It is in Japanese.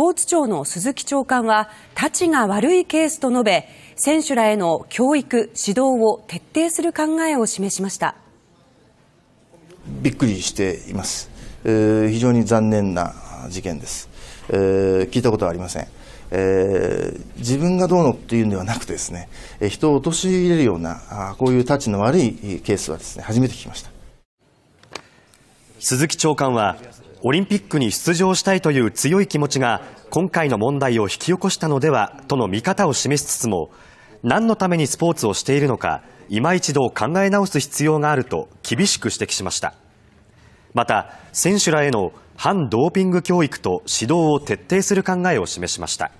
ポーツ庁の鈴木長官は、たちが悪いケースと述べ、選手らへの教育、指導を徹底する考えを示しました。びっくりしています。えー、非常に残念な事件です。えー、聞いたことはありません。えー、自分がどうのっていうんではなくてですね、えー、人を陥れるようなあこういうたちの悪いケースはですね初めて聞きました鈴木長官はオリンピックに出場したいという強い気持ちが今回の問題を引き起こしたのではとの見方を示しつつも何のためにスポーツをしているのか今一度考え直す必要があると厳しく指摘しましたまた選手らへの反ドーピング教育と指導を徹底する考えを示しました